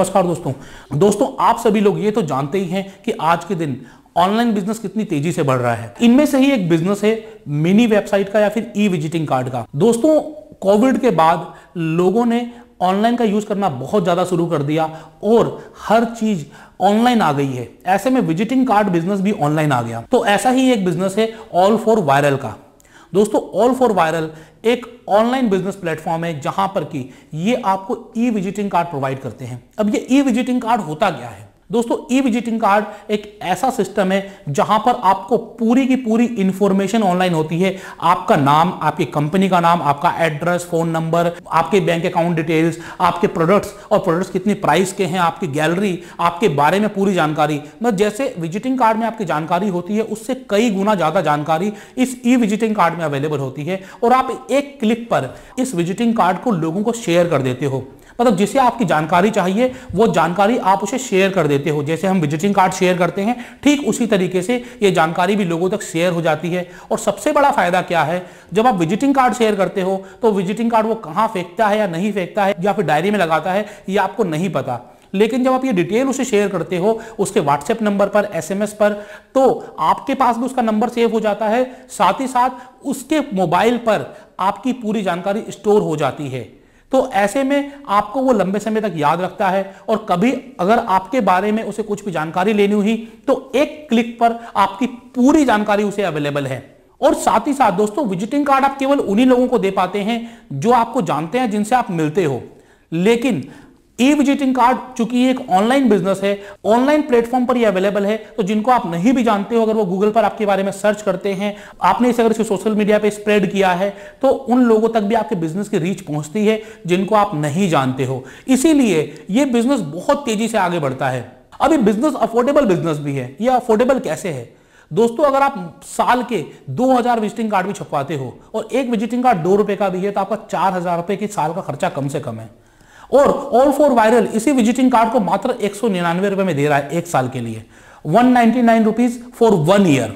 नमस्कार दोस्तों दोस्तों आप सभी लोग ये तो जानते ही हैं कि आज के दिन ऑनलाइन बिजनेस कितनी तेजी से बढ़ रहा है इनमें से ही एक बिजनेस है मिनी वेबसाइट का या फिर ई विजिटिंग कार्ड का दोस्तों कोविड के बाद लोगों ने ऑनलाइन का यूज करना बहुत ज़्यादा शुरू कर दिया और हर चीज ऑनलाइन आ गई है ऐसे में विजिटिंग कार्ड बिजनेस भी ऑनलाइन आ गया तो ऐसा ही एक बिजनेस है ऑल फॉर वायरल का दोस्तों ऑल फॉर वायरल एक ऑनलाइन बिजनेस प्लेटफॉर्म है जहां पर कि ये आपको ई विजिटिंग कार्ड प्रोवाइड करते हैं अब ये ई विजिटिंग कार्ड होता क्या है दोस्तों ई विजिटिंग कार्ड एक ऐसा सिस्टम है जहां पर आपको पूरी की पूरी इंफॉर्मेशन ऑनलाइन होती है आपका नाम आपकी कंपनी का नाम आपका एड्रेस फोन नंबर आपके बैंक अकाउंट डिटेल्स आपके प्रोडक्ट्स और प्रोडक्ट्स कितनी प्राइस के हैं आपकी गैलरी आपके बारे में पूरी जानकारी मतलब जैसे विजिटिंग कार्ड में आपकी जानकारी होती है उससे कई गुना ज्यादा जानकारी इस ई विजिटिंग कार्ड में अवेलेबल होती है और आप एक क्लिक पर इस विजिटिंग कार्ड को लोगों को शेयर कर देते हो मतलब जिसे आपकी जानकारी चाहिए वो जानकारी आप उसे शेयर कर देते हो जैसे हम विजिटिंग कार्ड शेयर करते हैं ठीक उसी तरीके से ये जानकारी भी लोगों तक शेयर हो जाती है और सबसे बड़ा फायदा क्या है जब आप विजिटिंग कार्ड शेयर करते हो तो विजिटिंग कार्ड वो कहाँ फेंकता है या नहीं फेंकता है या फिर डायरी में लगाता है ये आपको नहीं पता लेकिन जब आप ये डिटेल उसे शेयर करते हो उसके व्हाट्सएप नंबर पर एसएमएस पर तो आपके पास भी उसका नंबर सेव हो जाता है साथ ही साथ उसके मोबाइल पर आपकी पूरी जानकारी स्टोर हो जाती है तो ऐसे में आपको वो लंबे समय तक याद रखता है और कभी अगर आपके बारे में उसे कुछ भी जानकारी लेनी हुई तो एक क्लिक पर आपकी पूरी जानकारी उसे अवेलेबल है और साथ ही साथ दोस्तों विजिटिंग कार्ड आप केवल उन्हीं लोगों को दे पाते हैं जो आपको जानते हैं जिनसे आप मिलते हो लेकिन ई विजिटिंग कार्ड चूंकि एक ऑनलाइन बिजनेस है ऑनलाइन प्लेटफॉर्म पर ये अवेलेबल है तो जिनको आप नहीं भी जानते हो अगर वो गूगल पर आपके बारे में सर्च करते हैं आपने इसे अगर इसे सोशल मीडिया पे स्प्रेड किया है तो उन लोगों तक भी आपके बिजनेस की रीच पहुंचती है जिनको आप नहीं जानते हो इसीलिए ये बिजनेस बहुत तेजी से आगे बढ़ता है अब ये बिजनेस अफोर्डेबल बिजनेस भी है ये अफोर्डेबल कैसे है दोस्तों अगर आप साल के 2000 विजिटिंग कार्ड भी छपवाते हो और एक विजिटिंग कार्ड दो रुपए का भी है तो आपका चार हजार रुपए की साल का खर्चा कम से कम है और ऑल फॉर वायरल इसी विजिटिंग कार्ड को मात्र एक रुपए में दे रहा है एक साल के लिए one ninety for one year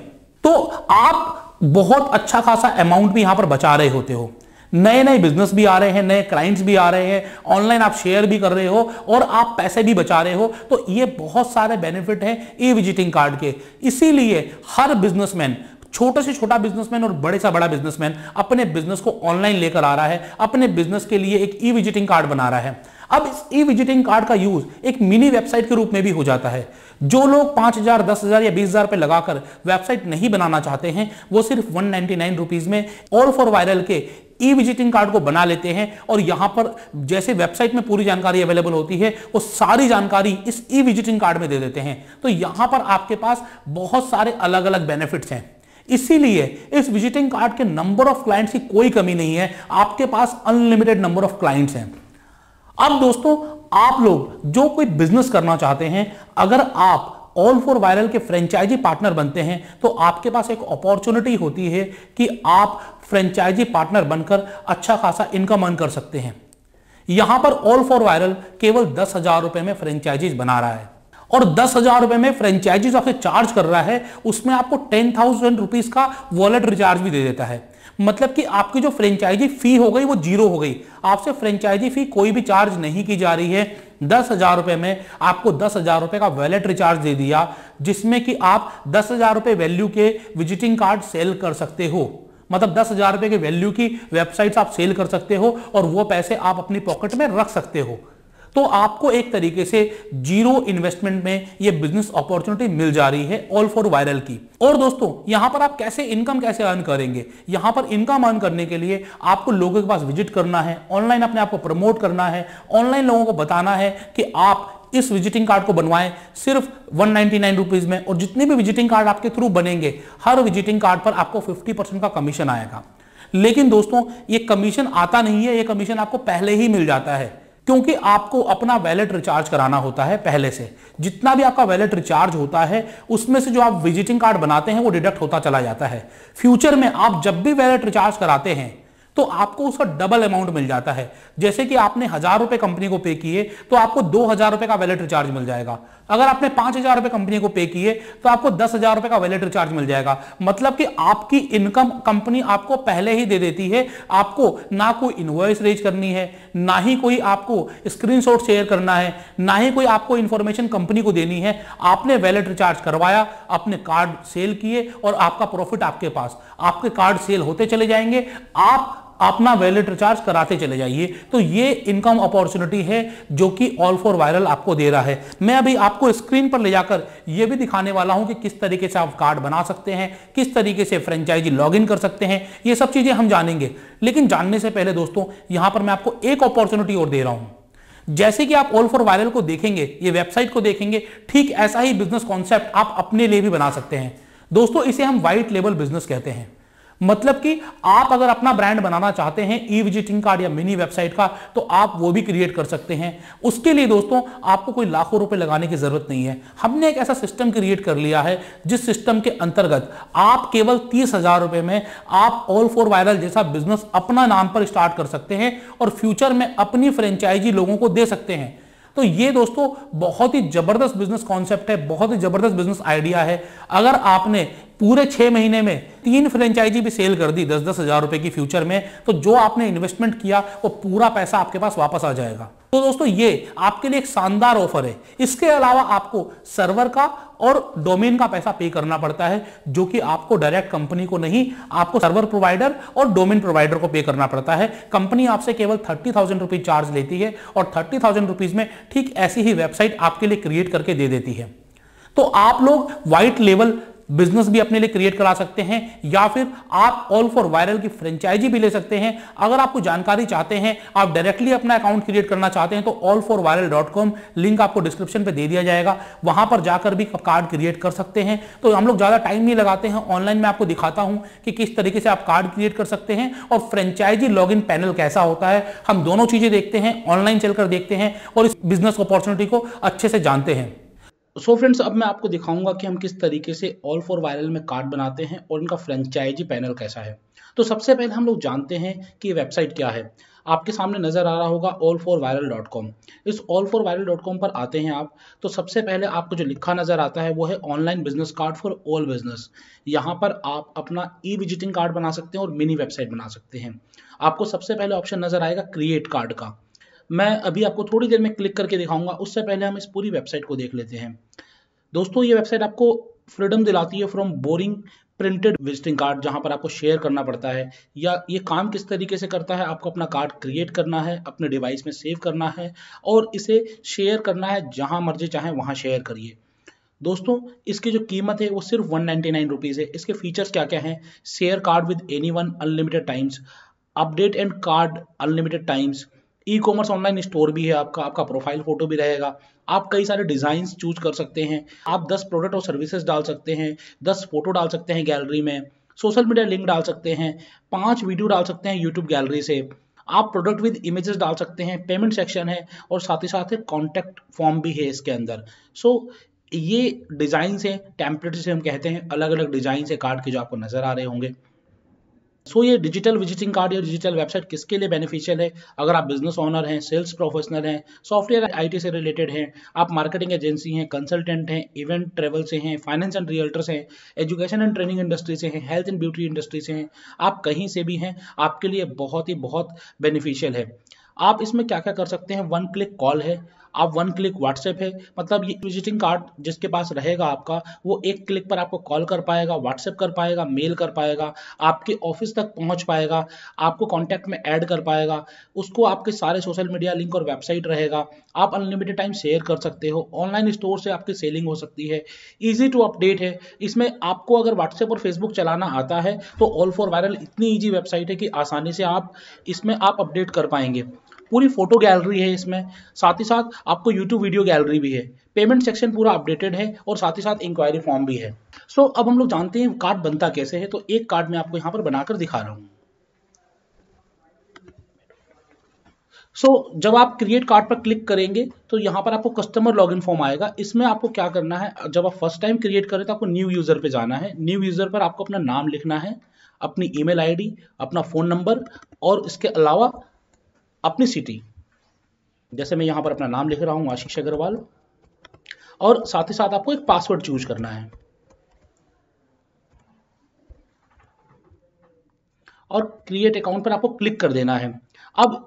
तो आप बहुत अच्छा खासा अमाउंट भी यहां पर बचा रहे होते हो नए नए बिजनेस भी आ रहे हैं नए क्लाइंट्स भी आ रहे हैं ऑनलाइन आप शेयर भी कर रहे हो और आप पैसे भी बचा रहे हो तो ये बहुत सारे बेनिफिट हैं ई विजिटिंग कार्ड के इसीलिए हर बिजनेसमैन छोटे से छोटा बिजनेसमैन और बड़े से बड़ा बिजनेसमैन अपने बिजनेस को ऑनलाइन लेकर आ रहा है अपने बिजनेस के लिए एक ई विजिटिंग कार्ड बना रहा है अब इस ई विजिटिंग कार्ड का यूज एक मिनी वेबसाइट के रूप में भी हो जाता है जो लोग पांच हजार दस हजार या बीस हजार रुपए लगाकर वेबसाइट नहीं बनाना चाहते हैं वो सिर्फ वन नाइनटी नाइन रुपीज में ऑल फॉर वायरल के ई विजिटिंग कार्ड को बना लेते हैं और यहां पर जैसे वेबसाइट में पूरी जानकारी अवेलेबल होती है वो सारी जानकारी इस ई विजिटिंग कार्ड में दे देते हैं तो यहां पर आपके पास बहुत सारे अलग अलग बेनिफिट्स हैं इसीलिए इस विजिटिंग कार्ड के नंबर ऑफ क्लाइंट्स की कोई कमी नहीं है आपके पास अनलिमिटेड नंबर ऑफ क्लाइंट्स हैं अब दोस्तों आप लोग जो कोई बिजनेस करना चाहते हैं अगर आप ऑल फॉर वायरल के फ्रेंचाइजी पार्टनर बनते हैं तो आपके पास एक अपॉर्चुनिटी होती है कि आप फ्रेंचाइजी पार्टनर बनकर अच्छा खासा इनकम अर्न कर सकते हैं यहां पर ऑल फॉर वायरल केवल दस हजार रुपए में फ्रेंचाइजीज बना रहा है और दस हजार रुपए में फ्रेंचाइजी आपसे चार्ज कर रहा है उसमें आपको टेन थाउजेंड रुपीज का वॉलेट रिचार्ज भी दे देता है मतलब कि आपकी जो फ्रेंचाइजी फी हो गई वो जीरो हो गई आपसे फ्रेंचाइजी फी कोई भी चार्ज नहीं की जा रही है दस हजार रुपए में आपको दस हजार रुपए का वैलेट रिचार्ज दे दिया जिसमें कि आप दस हजार रुपए वैल्यू के विजिटिंग कार्ड सेल कर सकते हो मतलब दस हजार रुपए के वैल्यू की वेबसाइट्स आप सेल कर सकते हो और वो पैसे आप अपनी पॉकेट में रख सकते हो तो आपको एक तरीके से जीरो इन्वेस्टमेंट में ये बिजनेस अपॉर्चुनिटी मिल जा रही है ऑल फॉर वायरल की और दोस्तों यहां पर आप कैसे इनकम कैसे अर्न करेंगे यहां पर इनकम अर्न करने के लिए आपको लोगों के पास विजिट करना है ऑनलाइन अपने आप को प्रमोट करना है ऑनलाइन लोगों को बताना है कि आप इस विजिटिंग कार्ड को बनवाएं सिर्फ वन नाइनटी में और जितने भी विजिटिंग कार्ड आपके थ्रू बनेंगे हर विजिटिंग कार्ड पर आपको 50% का कमीशन आएगा लेकिन दोस्तों ये कमीशन आता नहीं है ये कमीशन आपको पहले ही मिल जाता है क्योंकि आपको अपना वैलेट रिचार्ज कराना होता है पहले से जितना भी आपका वैलेट रिचार्ज होता है उसमें से जो आप विजिटिंग कार्ड बनाते हैं वो डिडक्ट होता चला जाता है फ्यूचर में आप जब भी वैलेट रिचार्ज कराते हैं तो आपको उसका डबल अमाउंट मिल जाता है जैसे कि आपने हजार रुपए कंपनी को पे किए तो आपको दो हजार रुपए का वैलेट रिचार्ज मिल जाएगा अगर आपने पांच हजार रुपए कंपनी को पे किए तो आपको दस हजार रुपए का वैलेट रिचार्ज मिल जाएगा मतलब कि आपकी इनकम कंपनी आपको पहले ही दे देती है आपको ना कोई इनवॉइस रेज करनी है ना ही कोई आपको स्क्रीनशॉट शेयर करना है ना ही कोई आपको इंफॉर्मेशन कंपनी को देनी है आपने वैलेट रिचार्ज करवाया अपने कार्ड सेल किए और आपका प्रॉफिट आपके पास आपके कार्ड सेल होते चले जाएंगे आप अपना वैलिड रिचार्ज कराते चले जाइए तो ये इनकम अपॉर्चुनिटी है जो कि ऑल फॉर वायरल आपको दे रहा है मैं अभी आपको स्क्रीन पर ले जाकर ये भी दिखाने वाला हूं कि किस तरीके से आप कार्ड बना सकते हैं किस तरीके से फ्रेंचाइजी लॉगिन कर सकते हैं ये सब चीजें हम जानेंगे लेकिन जानने से पहले दोस्तों यहां पर मैं आपको एक अपॉर्चुनिटी और दे रहा हूं जैसे कि आप ऑल फॉर वायरल को देखेंगे ये वेबसाइट को देखेंगे ठीक ऐसा ही बिजनेस कॉन्सेप्ट आप अपने लिए भी बना सकते हैं दोस्तों इसे हम व्हाइट लेबल बिजनेस कहते हैं मतलब कि आप अगर अपना ब्रांड बनाना चाहते हैं ई विजिटिंग कार्ड या मिनी वेबसाइट का तो आप वो भी क्रिएट कर सकते हैं उसके लिए दोस्तों आपको कोई लाखों रुपए लगाने की जरूरत नहीं है हमने एक ऐसा सिस्टम क्रिएट कर लिया है जिस सिस्टम के अंतर्गत आप केवल तीस हजार रुपए में आप ऑल फॉर वायरल जैसा बिजनेस अपना नाम पर स्टार्ट कर सकते हैं और फ्यूचर में अपनी फ्रेंचाइजी लोगों को दे सकते हैं तो ये दोस्तों बहुत ही जबरदस्त बिजनेस कॉन्सेप्ट है बहुत ही जबरदस्त बिजनेस आइडिया है अगर आपने पूरे छह महीने में तीन फ्रेंचाइजी भी सेल कर दी दस दस हजार रुपए की फ्यूचर में तो जो आपने इन्वेस्टमेंट किया वो पूरा पैसा आपके पास वापस आ जाएगा तो दोस्तों ये आपके लिए एक शानदार ऑफर है इसके अलावा आपको सर्वर का और डोमेन का पैसा पे करना पड़ता है जो कि आपको डायरेक्ट कंपनी को नहीं आपको सर्वर प्रोवाइडर और डोमेन प्रोवाइडर को पे करना पड़ता है कंपनी आपसे केवल थर्टी थाउजेंड रुपीज चार्ज लेती है और थर्टी थाउजेंड रुपीज में ठीक ऐसी ही वेबसाइट आपके लिए क्रिएट करके दे देती है तो आप लोग व्हाइट लेवल बिजनेस भी अपने लिए क्रिएट करा सकते हैं या फिर आप ऑल फॉर वायरल की फ्रेंचाइजी भी ले सकते हैं अगर आपको जानकारी चाहते हैं आप डायरेक्टली अपना अकाउंट क्रिएट करना चाहते हैं तो all for viral dot com link आपको डिस्क्रिप्शन पे दे दिया जाएगा वहां पर जाकर भी कार्ड क्रिएट कर सकते हैं तो हम लोग ज़्यादा टाइम नहीं लगाते हैं ऑनलाइन में आपको दिखाता हूं कि किस तरीके से आप कार्ड क्रिएट कर सकते हैं और फ्रेंचाइजी लॉग इन पैनल कैसा होता है हम दोनों चीज़ें देखते हैं ऑनलाइन चलकर देखते हैं और इस बिजनेस अपॉर्चुनिटी को अच्छे से जानते हैं तो सो फ्रेंड्स अब मैं आपको दिखाऊंगा कि हम किस तरीके से ऑल फॉर वायरल में कार्ड बनाते हैं और इनका फ्रेंचाइजी पैनल कैसा है तो सबसे पहले हम लोग जानते हैं कि वेबसाइट क्या है आपके सामने नज़र आ रहा होगा all for viral dot com इस all for viral dot com पर आते हैं आप तो सबसे पहले आपको जो लिखा नज़र आता है वो है online business card for all business यहाँ पर आप अपना ई विजिटिंग कार्ड बना सकते हैं और मिनी वेबसाइट बना सकते हैं आपको सबसे पहले ऑप्शन नज़र आएगा क्रिएट कार्ड का मैं अभी आपको थोड़ी देर में क्लिक करके दिखाऊंगा उससे पहले हम इस पूरी वेबसाइट को देख लेते हैं दोस्तों ये वेबसाइट आपको फ्रीडम दिलाती है from boring printed visiting card जहां पर आपको शेयर करना पड़ता है या ये काम किस तरीके से करता है आपको अपना कार्ड क्रिएट करना है अपने डिवाइस में सेव करना है और इसे शेयर करना है जहां मर्जी चाहे वहां शेयर करिए दोस्तों इसकी जो कीमत है वो सिर्फ वन नाइन्टी नाइन रुपीज़ है इसके फीचर्स क्या क्या हैं share card with anyone unlimited times update and card unlimited times E commerce online store भी है आपका आपका प्रोफाइल फोटो भी रहेगा आप कई सारे डिज़ाइन चूज कर सकते हैं आप दस प्रोडक्ट और सर्विसेज डाल सकते हैं दस फोटो डाल सकते हैं गैलरी में सोशल मीडिया लिंक डाल सकते हैं पांच वीडियो डाल सकते हैं यूट्यूब गैलरी से आप प्रोडक्ट विद इमेजेस डाल सकते हैं पेमेंट सेक्शन है और साथ ही साथ कॉन्टैक्ट फॉर्म भी है इसके अंदर सो so, ये डिज़ाइन से टेम्पलेट से हम कहते हैं अलग अलग डिज़ाइन से कार्ड के जो आपको नज़र आ रहे होंगे सो ये डिजिटल विजिटिंग कार्ड या डिजिटल वेबसाइट किसके लिए बेनिफिशियल है अगर आप बिजनेस ओनर हैं सेल्स प्रोफेशनल हैं सॉफ्टवेयर आईटी से रिलेटेड हैं आप मार्केटिंग एजेंसी हैं कंसल्टेंट हैं इवेंट ट्रेवल से हैं फाइनेंस एंड रियल्टर्स हैं एजुकेशन एंड ट्रेनिंग इंडस्ट्री से हैं हेल्थ एंड ब्यूटी इंडस्ट्री से हैं आप कहीं से भी हैं आपके लिए बहुत ही बहुत बेनिफिशियल है आप इसमें क्या क्या कर सकते हैं वन क्लिक कॉल है आप वन क्लिक व्हाट्सएप है मतलब ये विजिटिंग कार्ड जिसके पास रहेगा आपका वो एक क्लिक पर आपको कॉल कर पाएगा व्हाट्सएप कर पाएगा मेल कर पाएगा आपके ऑफिस तक पहुंच पाएगा आपको कॉन्टैक्ट में ऐड कर पाएगा उसको आपके सारे सोशल मीडिया लिंक और वेबसाइट रहेगा आप अनलिमिटेड टाइम शेयर कर सकते हो ऑनलाइन स्टोर से आपकी सेलिंग हो सकती है ईजी टू अपडेट है इसमें आपको अगर व्हाट्सएप और फेसबुक चलाना आता है तो ऑल फॉर वायरल इतनी ईजी वेबसाइट है कि आसानी से आप इसमें आप अपडेट कर पाएंगे पूरी फोटो गैलरी है इसमें साथ ही साथ आपको यूट्यूब वीडियो गैलरी भी है पेमेंट सेक्शन पूरा अपडेटेड है और साथ ही साथ इंक्वायरी फॉर्म भी है सो अब हम लोग जानते हैं कार्ड बनता कैसे है तो एक कार्ड में आपको यहाँ पर बनाकर दिखा रहा हूँ सो so, जब आप क्रिएट कार्ड पर क्लिक करेंगे तो यहाँ पर आपको कस्टमर लॉगिन फॉर्म आएगा इसमें आपको क्या करना है जब आप फर्स्ट टाइम क्रिएट करें तो आपको न्यू यूज़र पे जाना है न्यू यूज़र पर आपको अपना नाम लिखना है अपनी ईमेल आईडी अपना फ़ोन नंबर और इसके अलावा अपनी सिटी जैसे मैं यहां पर अपना नाम लिख रहा हूं आशीष अग्रवाल और साथ ही साथ आपको एक पासवर्ड चूज करना है और क्रिएट अकाउंट पर आपको क्लिक कर देना है अब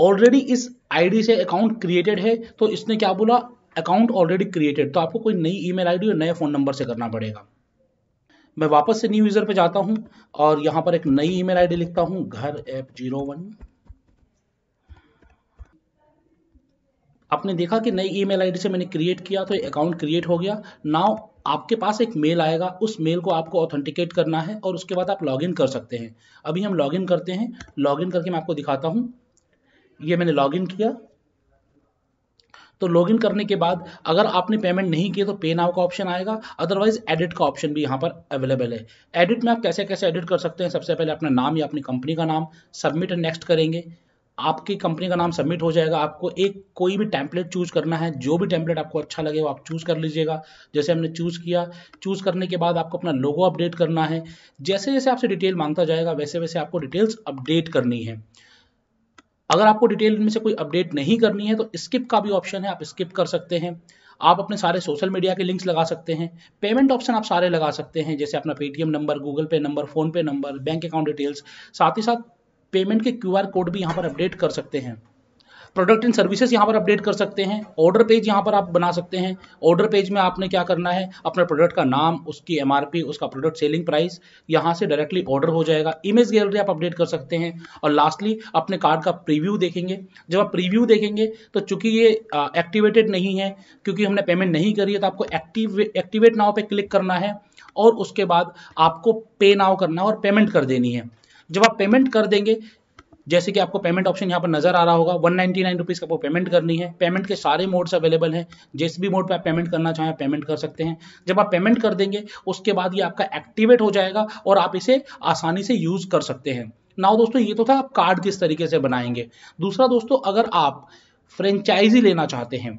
ऑलरेडी इस आईडी से अकाउंट क्रिएटेड है तो इसने क्या बोला अकाउंट ऑलरेडी क्रिएटेड तो आपको कोई नई ईमेल आईडी और नए फ़ोन नंबर से करना पड़ेगा मैं वापस से न्यू यूज़र पे जाता हूँ और यहां पर एक नई ईमेल आईडी लिखता हूं घर एप जीरो वन आपने देखा कि नई ईमेल आईडी से मैंने क्रिएट किया तो अकाउंट क्रिएट हो गया नाउ आपके पास एक मेल आएगा उस मेल को आपको ऑथेंटिकेट करना है और उसके बाद आप लॉगिन कर सकते हैं अभी हम लॉगिन करते हैं लॉगिन करके मैं आपको दिखाता हूँ ये मैंने लॉगिन किया तो लॉगिन करने के बाद अगर आपने पेमेंट नहीं किया तो पे नाउ का ऑप्शन आएगा अदरवाइज एडिट का ऑप्शन भी यहाँ पर अवेलेबल है एडिट में आप कैसे कैसे एडिट कर सकते हैं सबसे पहले अपना नाम या अपनी कंपनी का नाम सबमिट एंड नेक्स्ट करेंगे आपकी कंपनी का नाम सबमिट हो जाएगा आपको एक कोई भी टैंपलेट चूज करना है जो भी टैंपलेट आपको अच्छा लगे वो आप चूज कर लीजिएगा जैसे हमने चूज किया चूज करने के बाद आपको अपना लोगो अपडेट करना है जैसे जैसे आपसे डिटेल मांगता जाएगा वैसे वैसे आपको डिटेल्स अपडेट करनी है अगर आपको डिटेल में से कोई अपडेट नहीं करनी है तो स्किप का भी ऑप्शन है आप स्किप कर सकते हैं आप अपने सारे सोशल मीडिया के लिंक्स लगा सकते हैं पेमेंट ऑप्शन आप सारे लगा सकते हैं जैसे अपना Paytm number Google Pay number PhonePe number bank account details साथ ही साथ पेमेंट के क्यू कोड भी यहाँ पर अपडेट कर सकते हैं प्रोडक्ट एंड सर्विसेज यहाँ पर अपडेट कर सकते हैं ऑर्डर पेज यहाँ पर आप बना सकते हैं ऑर्डर पेज में आपने क्या करना है अपने प्रोडक्ट का नाम उसकी एम उसका प्रोडक्ट सेलिंग प्राइस यहाँ से डायरेक्टली ऑर्डर हो जाएगा इमेज गैलरी आप अपडेट कर सकते हैं और लास्टली अपने कार्ड का प्रीव्यू देखेंगे जब आप प्रीव्यू देखेंगे तो चूंकि ये एक्टिवेटेड नहीं है क्योंकि हमने पेमेंट नहीं करी है तो आपको एक्टिव एक्टिवेट नाव पर क्लिक करना है और उसके बाद आपको पे नाव करना है और पेमेंट कर देनी है जब आप पेमेंट कर देंगे जैसे कि आपको पेमेंट ऑप्शन यहाँ पर नजर आ रहा होगा वन नाइन्टी नाइन रुपीज़ आपको पेमेंट करनी है पेमेंट के सारे मोड्स अवेलेबल हैं जिस भी मोड पे आप पेमेंट करना चाहें पेमेंट कर सकते हैं जब आप पेमेंट कर देंगे उसके बाद ये आपका एक्टिवेट हो जाएगा और आप इसे आसानी से यूज़ कर सकते हैं नाउ दोस्तों ये तो था आप कार्ड किस तरीके से बनाएंगे दूसरा दोस्तों अगर आप फ्रेंचाइजी लेना चाहते हैं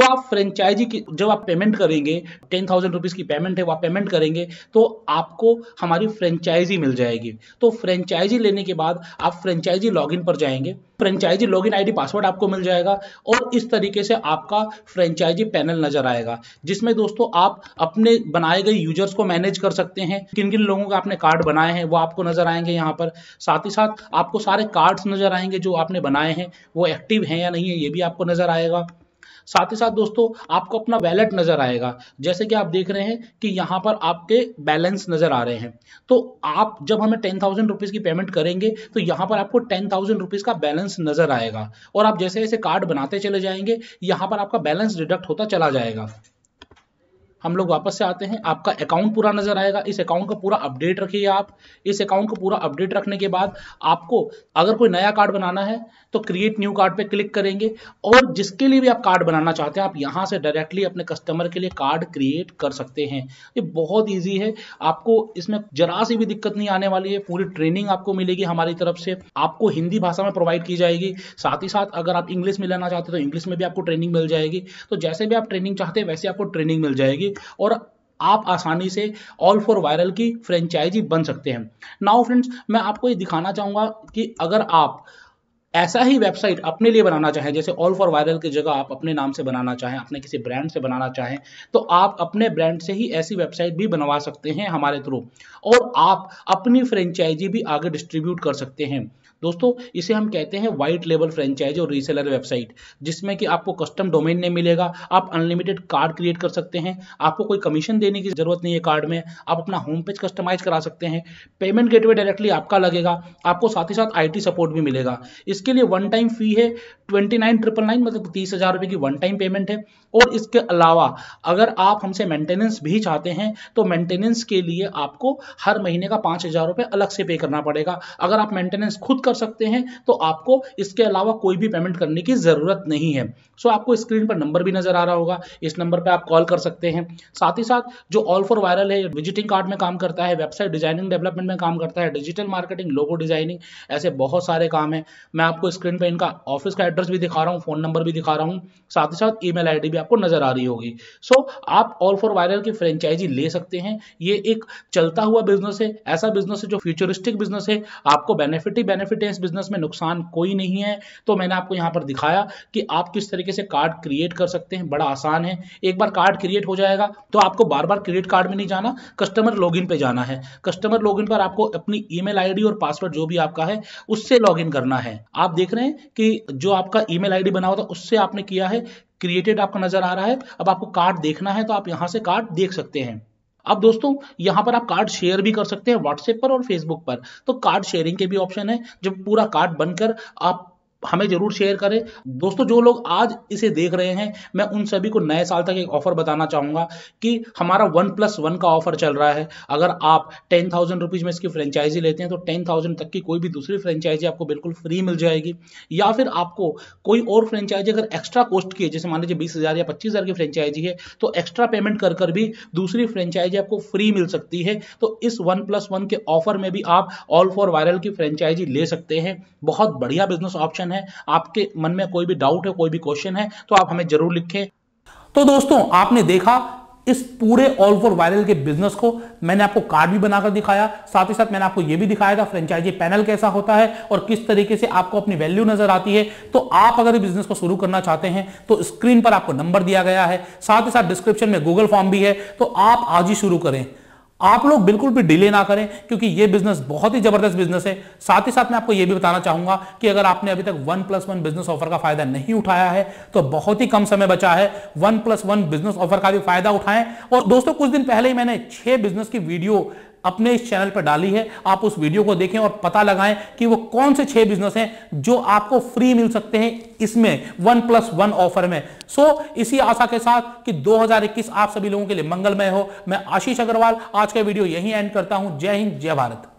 तो आप फ्रेंचाइजी की जब आप पेमेंट करेंगे टेन थाउजेंड रुपीज़ की पेमेंट है वो आप पेमेंट करेंगे तो आपको हमारी फ्रेंचाइजी मिल जाएगी तो फ्रेंचाइजी लेने के बाद आप फ्रेंचाइजी लॉगिन पर जाएंगे फ्रेंचाइजी लॉगिन आईडी पासवर्ड आपको मिल जाएगा और इस तरीके से आपका फ्रेंचाइजी पैनल नजर आएगा जिसमें दोस्तों आप अपने बनाए गए यूजर्स को मैनेज कर सकते हैं किन किन लोगों का आपने कार्ड बनाए हैं वो आपको नजर आएंगे यहाँ पर साथ ही साथ आपको सारे कार्ड्स नजर आएंगे जो आपने बनाए हैं वो एक्टिव हैं या नहीं है ये भी आपको नजर आएगा साथ ही साथ दोस्तों आपको अपना वैलेट नज़र आएगा जैसे कि आप देख रहे हैं कि यहाँ पर आपके बैलेंस नज़र आ रहे हैं तो आप जब हमें टेन थाउजेंड रुपीज़ की पेमेंट करेंगे तो यहाँ पर आपको टेन थाउजेंड रुपीज़ का बैलेंस नज़र आएगा और आप जैसे जैसे कार्ड बनाते चले जाएंगे यहाँ पर आपका बैलेंस डिडक्ट होता चला जाएगा हम लोग वापस से आते हैं आपका अकाउंट पूरा नजर आएगा इस अकाउंट का पूरा अपडेट रखिए आप इस अकाउंट को पूरा अपडेट रखने के बाद आपको अगर कोई नया कार्ड बनाना है तो क्रिएट न्यू कार्ड पे क्लिक करेंगे और जिसके लिए भी आप कार्ड बनाना चाहते हैं आप यहाँ से डायरेक्टली अपने कस्टमर के लिए कार्ड क्रिएट कर सकते हैं ये बहुत ईजी है आपको इसमें जरा सी भी दिक्कत नहीं आने वाली है पूरी ट्रेनिंग आपको मिलेगी हमारी तरफ से आपको हिंदी भाषा में प्रोवाइड की जाएगी साथ ही साथ अगर आप इंग्लिश में लेना चाहते हैं तो इंग्लिश में भी आपको ट्रेनिंग मिल जाएगी तो जैसे भी आप ट्रेनिंग चाहते हैं वैसे आपको ट्रेनिंग मिल जाएगी और आप आसानी से ऑल फॉर वायरल की फ्रेंचाइजी बन सकते हैं नाउ फ्रेंड्स मैं आपको ये दिखाना चाहूँगा कि अगर आप ऐसा ही वेबसाइट अपने लिए बनाना चाहें जैसे ऑल फॉर वायरल की जगह आप अपने नाम से बनाना चाहें अपने किसी ब्रांड से बनाना चाहें तो आप अपने ब्रांड से ही ऐसी वेबसाइट भी बनवा सकते हैं हमारे थ्रू और आप अपनी फ्रेंचाइजी भी आगे डिस्ट्रीब्यूट कर सकते हैं दोस्तों इसे हम कहते हैं वाइट लेवल फ्रेंचाइज और रीसेलर वेबसाइट जिसमें कि आपको कस्टम डोमेन नहीं मिलेगा आप अनलिमिटेड कार्ड क्रिएट कर सकते हैं आपको कोई कमीशन देने की जरूरत नहीं है कार्ड में आप अपना होम पेज कस्टमाइज करा सकते हैं पेमेंट गेटवे डायरेक्टली आपका लगेगा आपको साथ ही साथ आईटी सपोर्ट भी मिलेगा इसके लिए वन टाइम फी है ट्वेंटी नाइन ट्रिपल नाइन मतलब तीस हजार रुपये की वन टाइम पेमेंट है और इसके अलावा अगर आप हमसे मेंटेनेंस भी चाहते हैं तो मेंटेनेंस के लिए आपको हर महीने का पाँच हजार रुपये अलग से पे करना पड़ेगा अगर आप मेंटेनेंस खुद कर सकते हैं तो आपको इसके अलावा कोई भी पेमेंट करने की ज़रूरत नहीं है सो आपको स्क्रीन पर नंबर भी नज़र आ रहा होगा इस नंबर पर आप कॉल कर सकते हैं साथ ही साथ जो ऑल फॉर वायरल है विजिटिंग कार्ड में काम करता है वेबसाइट डिजाइनिंग डेवलपमेंट में काम करता है डिजिटल मार्केटिंग लोगो डिजाइनिंग ऐसे बहुत सारे काम है मैं आपको स्क्रीन पर इनका ऑफिस का एड्रेस भी दिखा रहा हूँ फोन नंबर भी दिखा रहा हूँ साथ ही साथ ई मेल भी आपको नज़र आ रही होगी सो so, आप ऑल फॉर वायरल की फ्रेंचाइजी ले सकते हैं ये एक चलता हुआ बिजनेस है ऐसा बिजनेस है जो फ्यूचरिस्टिक बिजनेस है आपको बेनिफिट ही बेनिफिट टेस्ट बिजनेस में नुकसान कोई नहीं है तो मैंने आपको यहां पर दिखाया कि आप किस तरीके से कार्ड क्रिएट कर सकते हैं बड़ा आसान है एक बार कार्ड क्रिएट हो जाएगा तो आपको बार बार क्रेडिट कार्ड में नहीं जाना कस्टमर लॉग पे जाना है कस्टमर लॉग पर आपको अपनी ई मेल और पासवर्ड जो भी आपका है उससे लॉग करना है आप देख रहे हैं कि जो आपका ई मेल बना हुआ था उससे आपने किया है क्रिएटेड आपका नजर आ रहा है अब आपको कार्ड देखना है तो आप यहां से कार्ड देख सकते हैं अब दोस्तों यहां पर आप कार्ड शेयर भी कर सकते हैं व्हाट्सएप पर और फेसबुक पर तो कार्ड शेयरिंग के भी ऑप्शन है जब पूरा कार्ड बनकर आप हमें जरूर शेयर करें दोस्तों जो लोग आज इसे देख रहे हैं मैं उन सभी को नए साल तक एक ऑफर बताना चाहूंगा कि हमारा वन प्लस वन का ऑफर चल रहा है अगर आप टेन थाउजेंड रुपीज़ में इसकी फ्रेंचाइजी लेते हैं तो टेन थाउजेंड तक की कोई भी दूसरी फ्रेंचाइजी आपको बिल्कुल फ्री मिल जाएगी या फिर आपको कोई और फ्रेंचाइजी अगर एक्स्ट्रा कॉस्ट की है जैसे मान लीजिए बीस हज़ार या पच्चीस हज़ार की फ्रेंचाइजी है तो एक्स्ट्रा पेमेंट कर कर भी दूसरी फ्रेंचाइजी आपको फ्री मिल सकती है तो इस वन प्लस वन के ऑफर में भी आप ऑल फॉर वायरल की फ्रेंचाइजी ले सकते हैं बहुत बढ़िया बिजनेस ऑप्शन क्वेश्चन है आपके मन में कोई भी डाउट है कोई भी क्वेश्चन है तो आप हमें जरूर लिखें तो दोस्तों आपने देखा इस पूरे ऑल फॉर वायरल के बिजनेस को मैंने आपको कार्ड भी बनाकर दिखाया साथ ही साथ मैंने आपको यह भी दिखाया था फ्रेंचाइजी पैनल कैसा होता है और किस तरीके से आपको अपनी वैल्यू नजर आती है तो आप अगर बिजनेस को शुरू करना चाहते हैं तो स्क्रीन पर आपको नंबर दिया गया है साथ ही साथ डिस्क्रिप्शन में गूगल फॉर्म भी है तो आप आज ही शुरू करें आप लोग बिल्कुल भी डिले ना करें क्योंकि ये बिजनेस बहुत ही जबरदस्त बिजनेस है साथ ही साथ मैं आपको ये भी बताना चाहूंगा कि अगर आपने अभी तक one plus one business offer का फायदा नहीं उठाया है तो बहुत ही कम समय बचा है one plus one business offer का भी फायदा उठाएं और दोस्तों कुछ दिन पहले ही मैंने छह बिजनेस की वीडियो अपने इस चैनल पर डाली है आप उस वीडियो को देखें और पता लगाएं कि वो कौन से छह बिजनेस हैं जो आपको फ्री मिल सकते हैं इसमें वन प्लस वन ऑफर में सो so, इसी आशा के साथ कि 2021 आप सभी लोगों के लिए मंगलमय हो मैं आशीष अग्रवाल आज का वीडियो यहीं एंड करता हूं जय हिंद जय भारत